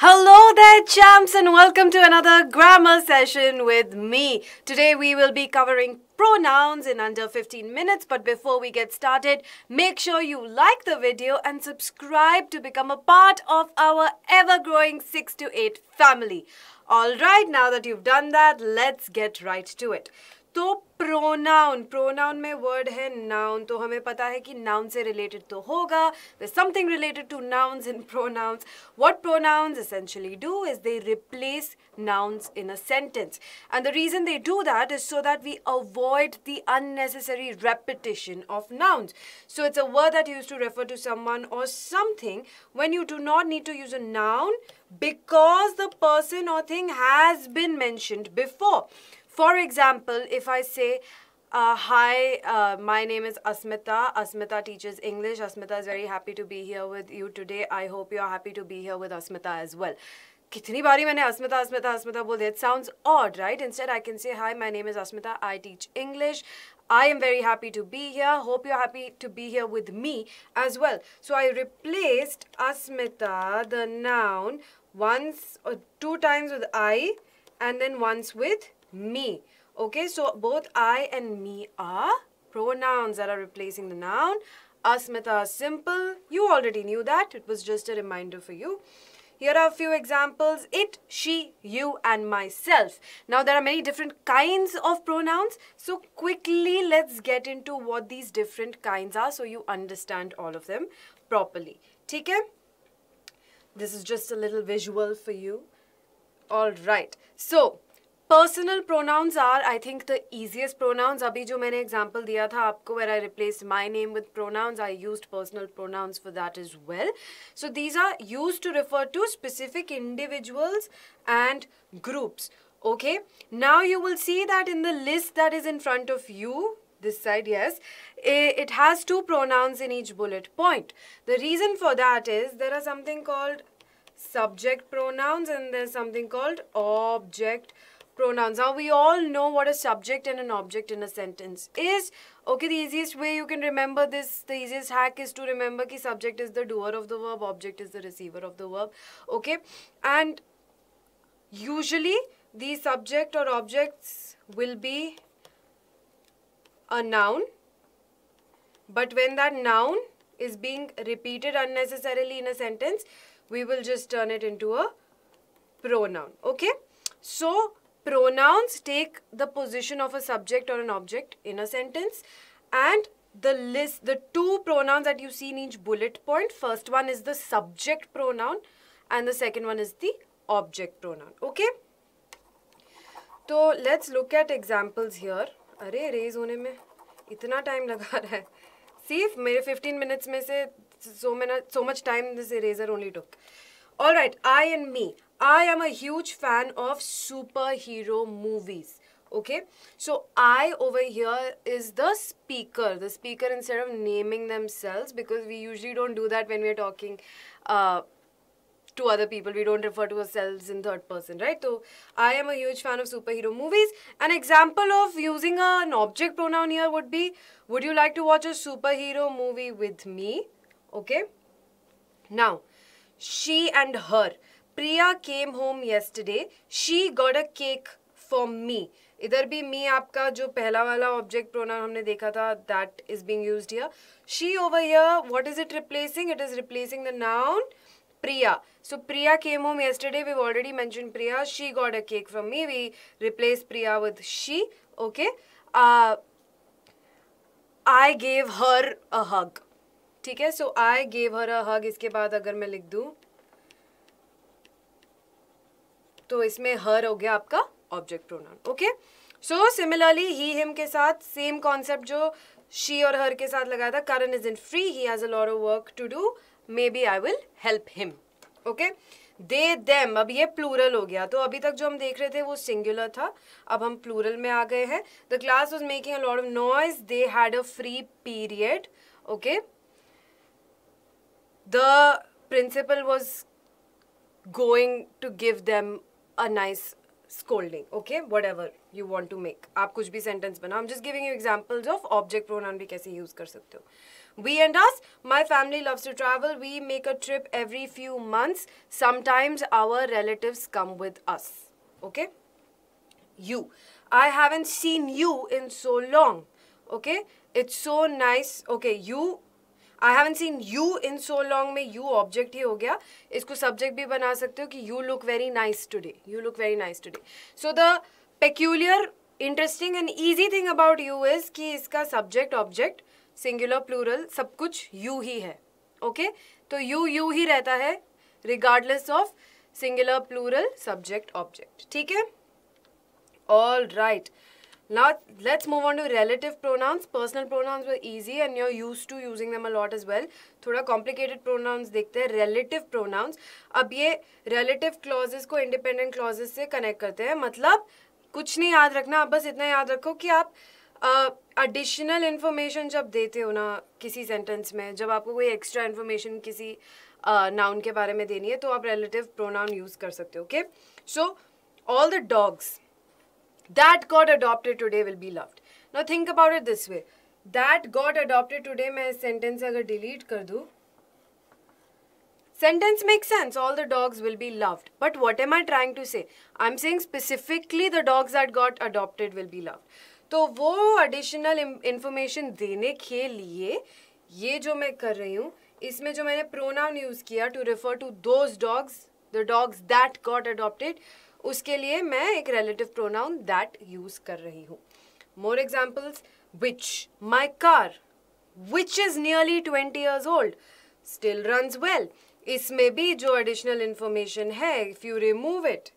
Hello there champs and welcome to another grammar session with me. Today we will be covering pronouns in under 15 minutes but before we get started make sure you like the video and subscribe to become a part of our ever-growing 6 to 8 family. Alright now that you've done that let's get right to it. तो pronoun pronoun में word है noun तो हमें पता है कि noun से related तो होगा something related to nouns in pronouns what pronouns essentially do is they replace nouns in a sentence and the reason they do that is so that we avoid the unnecessary repetition of nouns so it's a word that used to refer to someone or something when you do not need to use a noun because the person or thing has been mentioned before for example, if I say, uh, hi, uh, my name is Asmita. Asmita teaches English. Asmita is very happy to be here with you today. I hope you are happy to be here with Asmita as well. कितनी बारी मैंने अस्मिता अस्मिता अस्मिता बोल दिया it sounds odd right instead I can say hi my name is Asmita I teach English I am very happy to be here hope you happy to be here with me as well so I replaced Asmita the noun once two times with I and then once with me. Okay, so both I and me are pronouns that are replacing the noun. Asmita, meta, simple. You already knew that. It was just a reminder for you. Here are a few examples. It, she, you and myself. Now there are many different kinds of pronouns. So quickly let's get into what these different kinds are so you understand all of them properly. Take care. This is just a little visual for you. Alright. So personal pronouns are I think the easiest pronouns अभी जो मैंने example दिया था आपको where I replace my name with pronouns I use personal pronouns for that is well so these are use to refer to specific individuals and groups okay now you will see that in the list that is in front of you this side yes it has two pronouns in each bullet point the reason for that is there are something called subject pronouns and there's something called object pronouns. Now, we all know what a subject and an object in a sentence is. Okay, the easiest way you can remember this, the easiest hack is to remember that subject is the doer of the verb, object is the receiver of the verb. Okay, and usually the subject or objects will be a noun. But when that noun is being repeated unnecessarily in a sentence, we will just turn it into a pronoun. Okay. So, Pronouns take the position of a subject or an object in a sentence and the list, the two pronouns that you see in each bullet point, first one is the subject pronoun and the second one is the object pronoun. Okay? So let's look at examples here. अरे रेज होने में इतना time लगा रहा see if मेरे 15 minutes में से so, many, so much time this eraser only took. Alright, I and me. I am a huge fan of superhero movies. Okay, so I over here is the speaker. The speaker instead of naming themselves because we usually don't do that when we are talking uh, to other people. We don't refer to ourselves in third person, right? So I am a huge fan of superhero movies. An example of using an object pronoun here would be, would you like to watch a superhero movie with me? Okay, now she and her Priya came home yesterday she got a cake from me इधर भी मी आपका जो पहला वाला object pronoun हमने देखा था that is being used here she over here what is it replacing it is replacing the noun Priya so Priya came home yesterday we already mention Priya she got a cake from me we replace Priya with she okay I gave her a hug ठीक है सो आई gave her a हग इसके बाद अगर मैं लिख दूँ तो इसमें हर हो गया आपका object pronoun okay so similarly he him के साथ सेम कॉन्सेप्ट जो शी और हर के साथ लगाया था Karan is in free he has a lot of work to do maybe I will help him okay they them अब ये प्लूरल हो गया तो अभी तक जो हम देख रहे थे वो सिंगुलर था अब हम प्लूरल में आ गए हैं the class was making a lot of noise they had a free period okay the principal was going to give them a nice scolding okay whatever you want to make आप कुछ भी sentence बनाओ I'm just giving you examples of object pronoun भी कैसे use कर we and us my family loves to travel we make a trip every few months sometimes our relatives come with us okay you I haven't seen you in so long okay it's so nice okay you I haven't seen you in so long में you object ही हो गया इसको subject भी बना सकते हो कि you look very nice today you look very nice today so the peculiar interesting and easy thing about you is कि इसका सब्जेक्ट ऑब्जेक्ट सिंगुलर प्लूरल सब कुछ यू ही है ओके okay? तो यू यू ही रहता है regardless of singular plural subject object ठीक है all right right. Now let's move on to relative pronouns. Personal pronouns were easy and you're used to using them a lot as well. थोड़ा complicated pronouns देखते हैं relative pronouns. अब ये relative clauses को independent clauses से connect करते हैं मतलब कुछ नहीं याद रखना आप बस इतना याद रखो कि आप additional information जब देते हो ना किसी sentence में जब आपको कोई extra information किसी noun के बारे में देनी है तो आप relative pronoun use कर सकते हो okay? So all the dogs that got adopted today will be loved now think about it this way that got adopted today मैं sentence अगर delete कर दूँ sentence makes sense all the dogs will be loved but what am I trying to say I'm saying specifically the dogs that got adopted will be loved तो वो additional information देने के लिए ये जो मैं कर रही हूँ इसमें जो मैंने pronoun use किया to refer to those dogs the dogs that got adopted उसके लिए मैं एक रिलेटिव प्रोनाउन दैट यूज़ कर रही हूँ more examples which my car which is nearly twenty years old still run well इसमें भी जो एडिशनल इंफॉर्मेशन है if you remove it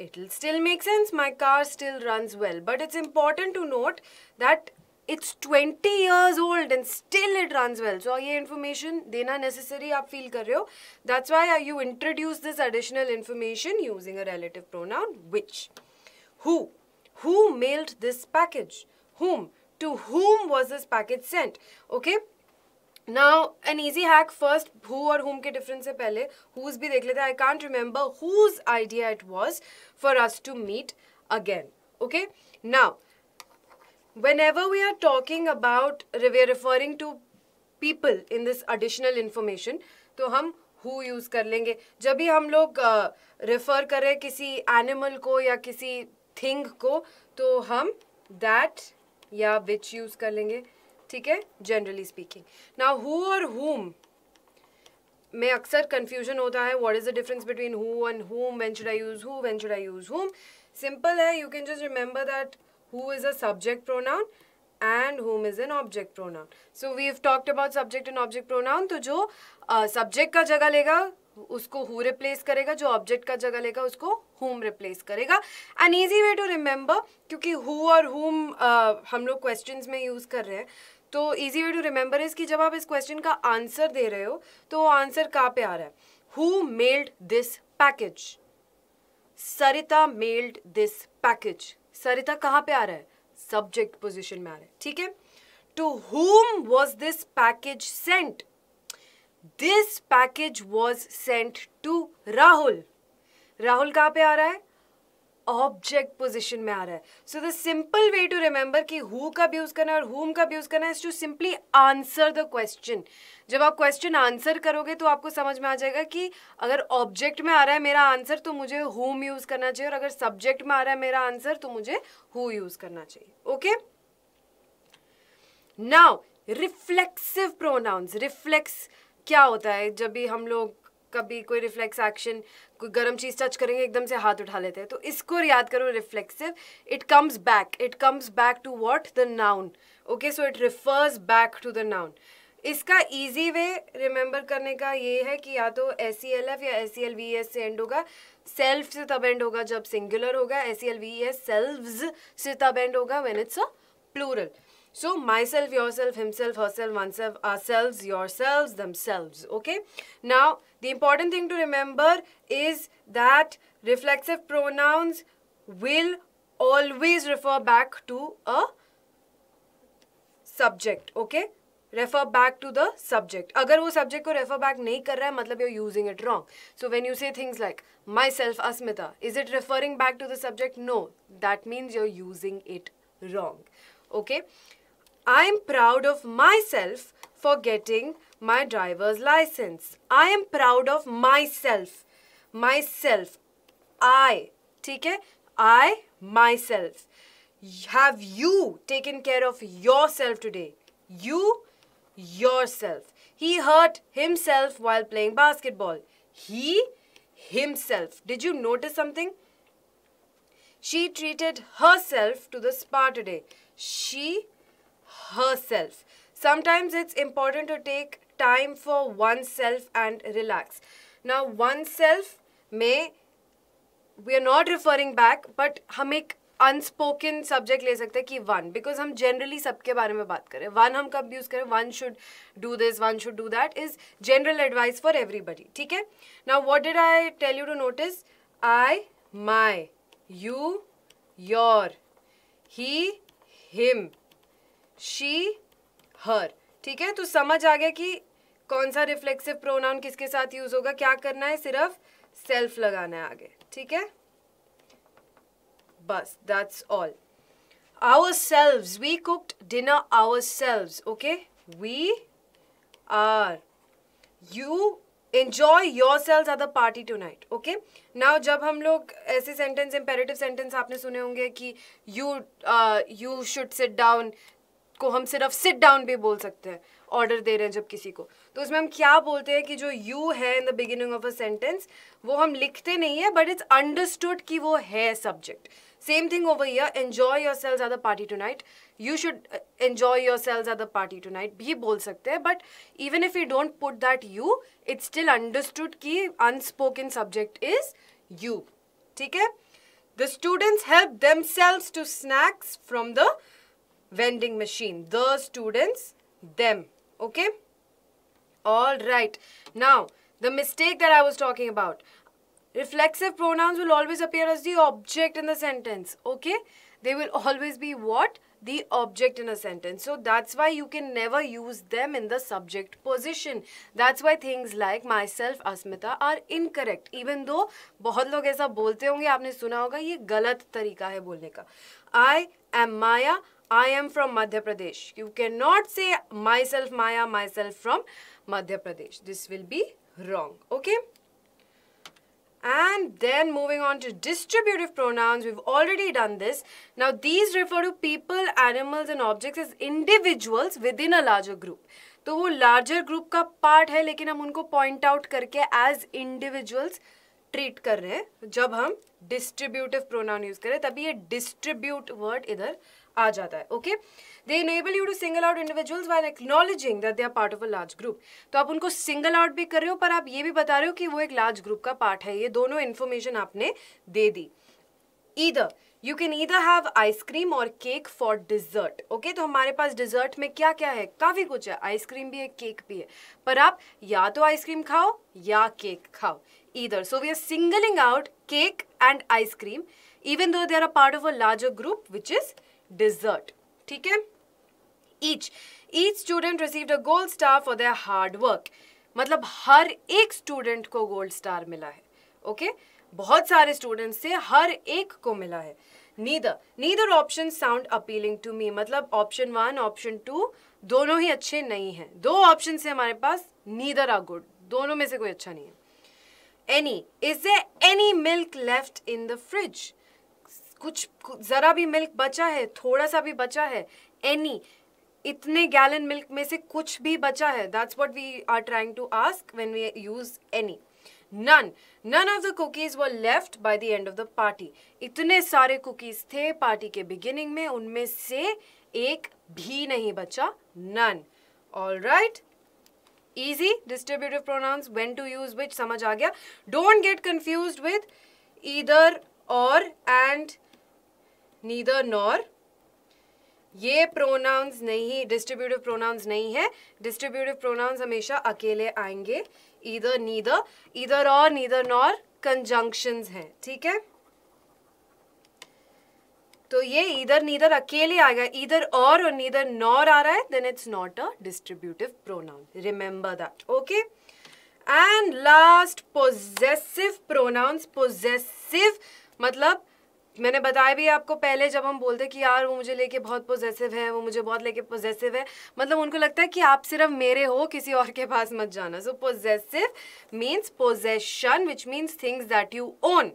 it will still make sense my car still run well but it's important to note that it's twenty years old and still it runs well so ये information देना necessary आप feel कर रहे हो that's why you introduce this additional information using a relative pronoun which who who mailed this package whom to whom was this package sent okay now an easy hack first who or whom ke difference se pehle whose bhi dekh lete i can't remember whose idea it was for us to meet again okay now whenever we are talking about we are referring to people in this additional information तो हम who use कर लेंगे जब भी हम लोग refer uh, करें किसी एनिमल को या किसी थिंग को तो हम दैट या विच यूज़ कर लेंगे ठीक है जनरली स्पीकिंग ना हु और हुम में अक्सर कन्फ्यूजन होता है what is the difference between who and whom when should I use who when should I use whom simple है you can just remember that who is a subject pronoun and whom is an object pronoun so we have talked about subject and object pronoun to jo uh, subject ka jagah lega उसको who replace करेगा जो object का जगह लेगा उसको whom replace करेगा an easy way to remember क्योंकि who और होम हम लोग क्वेश्चन में यूज कर रहे हैं तो easy way to remember is कि जब आप इस क्वेश्चन का आंसर दे रहे हो तो वो आंसर कहाँ पे आ रहा है who mailed this package Sarita mailed this package Sarita कहाँ पे आ रहा है सब्जेक्ट पोजिशन में आ रहा है ठीक है to whom was this package sent this package was sent to Rahul Rahul कहाँ पे आ रहा है ऑब्जेक्ट पोजिशन में आ रहा है so the simple way to remember कि हु का भी यूज़ करना है और हुम का भी यूज़ करना है is to simply answer the question जब आप क्वेश्चन आंसर करोगे तो आपको समझ में आ जाएगा कि अगर ऑब्जेक्ट में आ रहा है मेरा आंसर तो मुझे हुम यूज़ करना चाहिए और अगर सब्जेक्ट में आ रहा है मेरा आंसर तो मुझे हु यूज़ करना चाहिए okay now reflexive pronouns reflex क्या होता है जब भी हम लोग कभी कोई रिफ्लेक्स एक्शन गर्म चीज़ टच करेंगे एकदम से हाथ उठा लेते हैं तो इसको याद करो reflexive it comes back it comes back to what the noun okay so it refers back to the noun इसका इजी वे रिमेंबर करने का ये है कि या तो एस सी एल एफ या S C L V S से एंड होगा सेल्फ से तब एंड होगा जब सिंगुलर होगा S C L V S selves से तब एंड होगा when it's a plural So myself, yourself, himself, herself, oneself, ourselves, yourselves, themselves. Okay. Now, the important thing to remember is that reflexive pronouns will always refer back to a subject. Okay. Refer back to the subject. If that subject ko refer back, nahi kar raha hai, you're using it wrong. So when you say things like myself, Asmita, is it referring back to the subject? No. That means you're using it wrong. Okay. I'm proud of myself for getting my driver's license. I am proud of myself. Myself. I. ठीक है I myself. Have you taken care of yourself today? You yourself. He hurt himself while playing basketball. He himself. Did you notice something? She treated herself to the spa today. She herself. Sometimes it's important to take time for oneself and relax. Now, oneself may, we are not referring back, but हम एक unspoken subject ले सकते हैं कि one because हम generally सबके बारे में बात करें वन हम कब यूज़ करें one should do this one should do that is general advice for everybody ठीक है ना what did I tell you to notice I my you your he him she her ठीक है तो समझ आ गया कि कौन सा रिफ्लेक्सिव प्रोनाउन किसके साथ यूज होगा क्या करना है सिर्फ सेल्फ लगाना है आगे ठीक है बस that's all ourselves we cooked dinner ourselves okay we are you enjoy your at the party party tonight okay now जब हम लोग ऐसे सेंटेंस इंपेरेटिव सेंटेंस आपने सुने होंगे कि you you should sit down को हम सिर्फ सिट डाउन भी बोल सकते हैं ऑर्डर दे रहे हैं जब किसी को तो उसमें हम क्या बोलते हैं कि जो यू है in the beginning of a sentence वो हम लिखते नहीं है बट इट्स अंडरस्टूड कि वो है subject same thing over here enjoy yourselves at the party tonight you should enjoy yourselves at the party tonight भी बोल सकते हैं but even if you don't put that you it's still understood कि unspoken subject is you ठीक है the students help themselves to snacks from the vending machine. The students, them. Okay? All right. Now, the mistake that I was talking about. Reflexive pronouns will always appear as the object in the sentence. Okay? They will always be what? The object in a sentence. So that's why you can never use them in the subject position. That's why things like myself, Asmita are incorrect. Even though बहुत लोग ऐसा बोलते होंगे आपने सुना होगा ये गलत तरीका है बोलने का I am Maya. I am from Madhya Pradesh you can not say myself Maya myself from Madhya Pradesh this will be wrong okay And then moving on to distributive pronouns, we've already done this. Now these refer to people, animals and objects as individuals within a larger group. to wo larger group ka part hai lekin hum unko point out karke as individuals treat kar rahe hain jab hum distributive pronoun use kare tabhi ye distribute word idhar आ जाता है okay they enable you to single out individuals while acknowledging that they are part of a large group तो आप उनको single out भी कर रहे हो पर आप ये भी बता रहे हो कि वो एक लार्ज ग्रुप का पार्ट है ये दोनों इन्फॉर्मेशन आपने दे दी either you can either have ice cream और केक फॉर डिजर्ट ओके तो हमारे पास डिजर्ट में क्या क्या है काफ़ी कुछ है आइसक्रीम भी है केक भी है पर आप या तो आइसक्रीम खाओ या केक खाओ either so we are singling out cake and ice cream even though they are a part of a larger group which is dessert ठीक है each each student receive a gold star for their hard work मतलब हर एक student को gold star मिला है okay okay? बहुत सारे स्टूडेंट्स से हर एक को मिला है neither neither option sound appealing to me मतलब ऑप्शन वन ऑप्शन टू दोनों ही अच्छे नहीं हैं दो ऑप्शन से हमारे पास नीदर आर गुड दोनों में से कोई अच्छा नहीं है any is a any milk left in the fridge कुछ ज़रा भी मिल्क बचा है थोड़ा सा भी बचा है एनी इतने गैलन मिल्क में से कुछ भी बचा है that's what we are trying to ask when we use any none none of the cookies were left by the end of the party इतने सारे कुकीज़ थे पार्टी के बिगिनिंग में उनमें से एक भी नहीं बचा none all right easy distributive pronouns when to use which समझ आ गया don't get confuse with either और एंड नीदर नॉर ये प्रोनाउंस नहीं डिस्ट्रीब्यूटिव प्रोनाउंस नहीं है डिस्ट्रीब्यूटिव प्रोनाउंस हमेशा अकेले आएंगे इधर नीदर इधर और नीदर नॉर कंजंक्शंस हैं ठीक है तो ये इधर नीदर अकेले आ गया इधर और और नीदर नॉर आ रहा है then it's not a distributive pronoun remember that okay and last possessive pronouns possessive मतलब मैंने बताया भी आपको पहले जब हम बोलते कि यार वो मुझे लेके बहुत पोजेसिव है वो मुझे बहुत लेके पोजेसिव है मतलब उनको लगता है कि आप सिर्फ मेरे हो किसी और के पास मत जाना so possessive means possession which means things that you own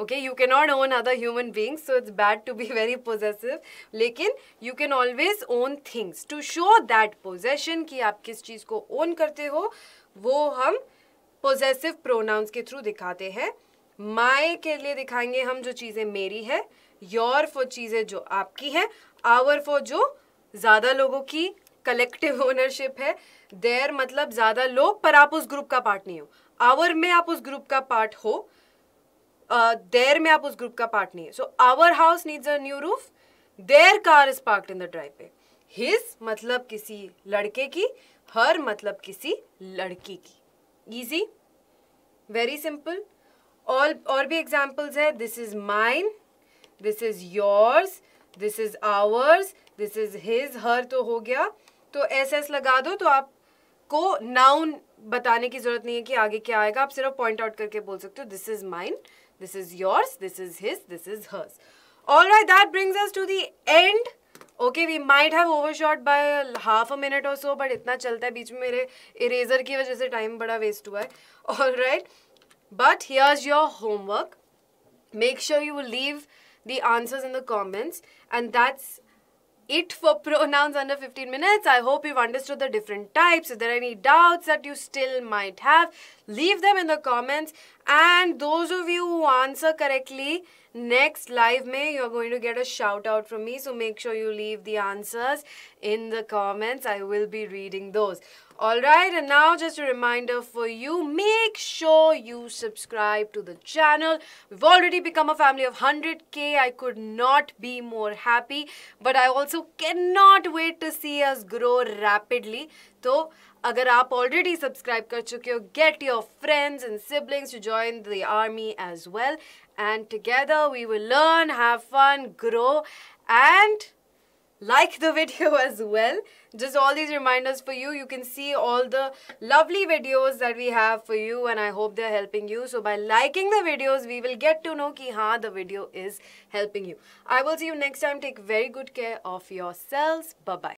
okay you can not own other human beings so it's bad to be very possessive लेकिन you can always own things to show that possession कि आप किस चीज़ को own करते हो वो हम possessive pronounce के थ्रू दिखाते हैं माए के लिए दिखाएंगे हम जो चीज़ें मेरी है योर फॉर चीज़ें जो आपकी है आवर फॉर जो ज़्यादा लोगों की कलेक्टिव ओनरशिप है देर मतलब ज़्यादा लोग पर आप उस ग्रुप का पार्ट नहीं हो आवर में आप उस ग्रुप का पार्ट हो देर uh, में आप उस ग्रुप का पार्ट नहीं है so our house needs a new roof their car is parked in the drive पे हिज मतलब किसी लड़के की हर मतलब किसी लड़की की इजी वेरी सिंपल और और भी एग्जाम्पल्स है this is mine this is yours this is ours this is his her तो हो गया तो एस एस लगा दो तो आपको नाउन बताने की ज़रूरत नहीं है कि आगे क्या आएगा आप सिर्फ पॉइंट आउट करके बोल सकते हो this is mine this is yours this is his this is hers all right that brings us to the end okay we might have overshot by half a minute और so but इतना चलता है बीच में मेरे eraser की वजह से time बड़ा वेस्ट हुआ है all right right. But here's your homework. Make sure you leave the answers in the comments. And that's it for pronouns under 15 minutes. I hope you've understood the different types. If there are any doubts that you still might have, leave them in the comments. And those of you who answer correctly, next live may you're going to get a shout out from me. So make sure you leave the answers in the comments. I will be reading those. Alright, and now just a reminder for you, make sure you subscribe to the channel. We've already become a family of 100k. I could not be more happy, but I also cannot wait to see us grow rapidly. So, agar आप already subscribe कर get your friends and siblings to join the army as well. And together we will learn, have fun, grow and like the video as well just all these reminders for you you can see all the lovely videos that we have for you and i hope they're helping you so by liking the videos we will get to know that the video is helping you i will see you next time take very good care of yourselves bye bye